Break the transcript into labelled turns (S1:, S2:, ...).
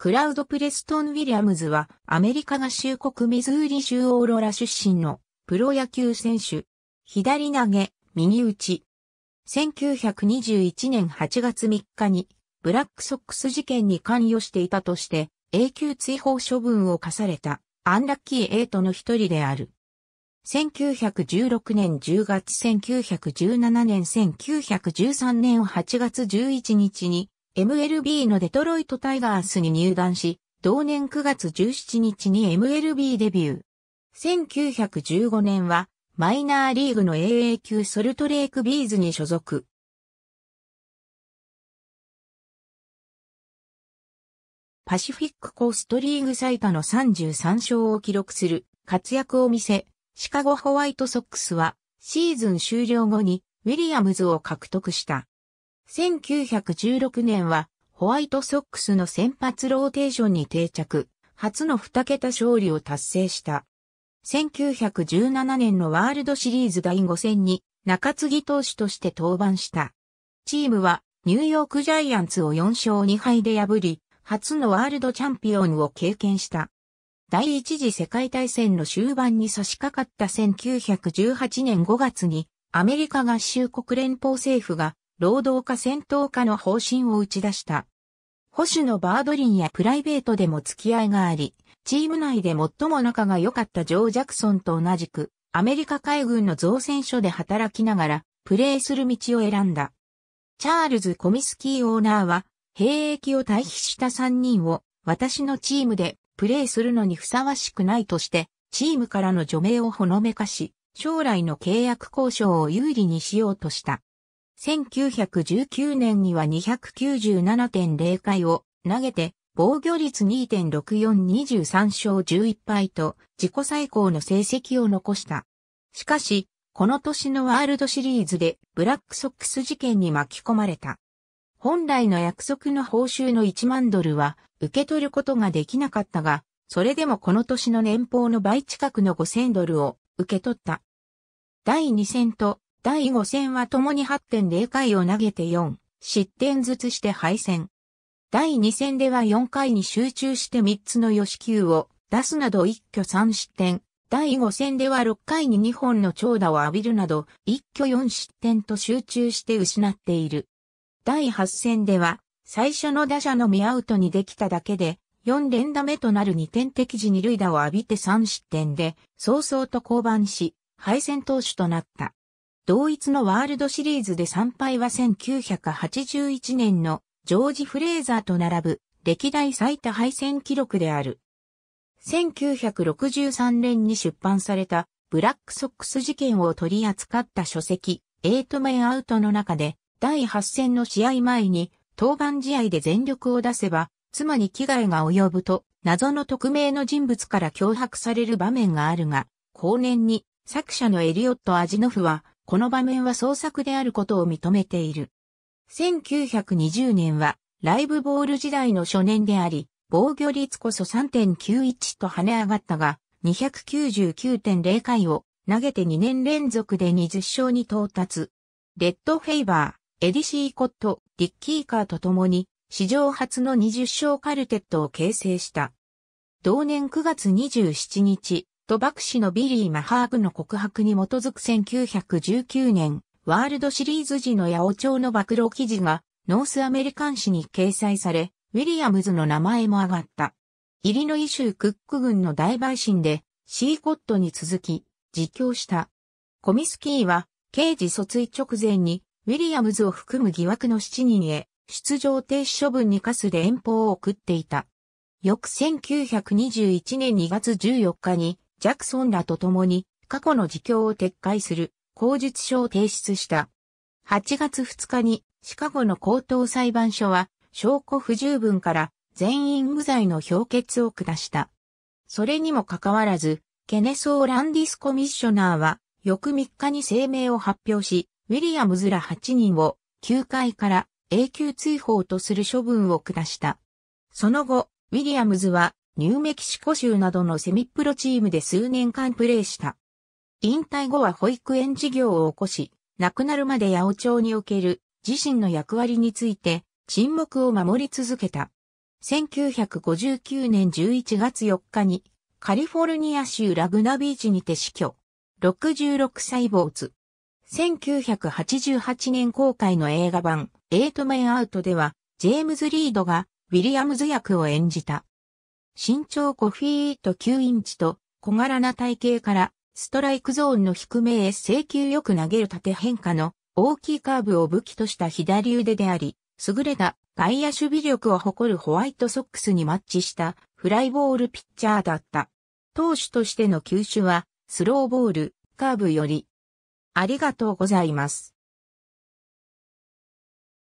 S1: クラウド・プレストン・ウィリアムズはアメリカ合衆国ミズーリ州オーロラ出身のプロ野球選手。左投げ、右打ち。1921年8月3日にブラックソックス事件に関与していたとして永久追放処分を課されたアンラッキーエイトの一人である。1916年10月1917年1913年8月11日に MLB のデトロイトタイガースに入団し、同年9月17日に MLB デビュー。1915年はマイナーリーグの AA 級ソルトレイクビーズに所属。パシフィックコーストリーグ最多の33勝を記録する活躍を見せ、シカゴホワイトソックスはシーズン終了後にウィリアムズを獲得した。1916年はホワイトソックスの先発ローテーションに定着、初の2桁勝利を達成した。1917年のワールドシリーズ第5戦に中継ぎ投手として登板した。チームはニューヨークジャイアンツを4勝2敗で破り、初のワールドチャンピオンを経験した。第一次世界大戦の終盤に差し掛かった1918年5月にアメリカ合衆国連邦政府が労働家戦闘家の方針を打ち出した。保守のバードリンやプライベートでも付き合いがあり、チーム内で最も仲が良かったジョー・ジャクソンと同じく、アメリカ海軍の造船所で働きながら、プレーする道を選んだ。チャールズ・コミスキーオーナーは、兵役を退避した3人を、私のチームでプレーするのにふさわしくないとして、チームからの除名をほのめかし、将来の契約交渉を有利にしようとした。1919年には297.0回を投げて、防御率2.6423勝11敗と自己最高の成績を残した。しかし、この年のワールドシリーズでブラックソックス事件に巻き込まれた。本来の約束の報酬の1万ドルは受け取ることができなかったが、それでもこの年の年俸の倍近くの5000ドルを受け取った。第2戦と第5戦は共に8.0回を投げて4、失点ずつして敗戦。第2戦では4回に集中して3つの吉球を出すなど一挙3失点。第5戦では6回に2本の長打を浴びるなど、一挙4失点と集中して失っている。第8戦では、最初の打者のミアウトにできただけで、4連打目となる2点的時に塁打を浴びて3失点で、早々と降板し、敗戦投手となった。同一のワールドシリーズで参拝は1981年のジョージ・フレーザーと並ぶ歴代最多敗戦記録である。1963年に出版されたブラックソックス事件を取り扱った書籍、エイトメンアウトの中で、第8戦の試合前に、当番試合で全力を出せば、妻に危害が及ぶと、謎の匿名の人物から脅迫される場面があるが、後年に、作者のエリオット・アジノフは、この場面は創作であることを認めている。1920年は、ライブボール時代の初年であり、防御率こそ3.91と跳ね上がったが、299.0回を投げて2年連続で20勝に到達。レッド・フェイバー、エディ・シーコット、ディッキーカーと共に、史上初の20勝カルテットを形成した。同年9月27日、賭博士のビリー・マハーグの告白に基づく1919年、ワールドシリーズ時の八王朝の暴露記事が、ノースアメリカン誌に掲載され、ウィリアムズの名前も上がった。イリノイ州クック軍の大陪審で、シーコットに続き、自供した。コミスキーは、刑事訴追直前に、ウィリアムズを含む疑惑の7人へ、出場停止処分に課す連邦を送っていた。翌1921年2月14日に、ジャクソンらと共に過去の自供を撤回する口述書を提出した。8月2日にシカゴの高等裁判所は証拠不十分から全員無罪の評決を下した。それにもかかわらず、ケネソー・ランディスコミッショナーは翌3日に声明を発表し、ウィリアムズら8人を9回から永久追放とする処分を下した。その後、ウィリアムズはニューメキシコ州などのセミプロチームで数年間プレーした。引退後は保育園事業を起こし、亡くなるまで八百長における自身の役割について沈黙を守り続けた。1959年11月4日にカリフォルニア州ラグナビーチにて死去。66歳没。1988年公開の映画版、エイトメンアウトでは、ジェームズ・リードが、ウィリアムズ役を演じた。身長5フィート9インチと小柄な体型から、ストライクゾーンの低めへ制球よく投げる縦変化の大きいカーブを武器とした左腕であり、優れた外野守備力を誇るホワイトソックスにマッチしたフライボールピッチャーだった。投手としての球種はスローボール、カーブより。ありがとうございます。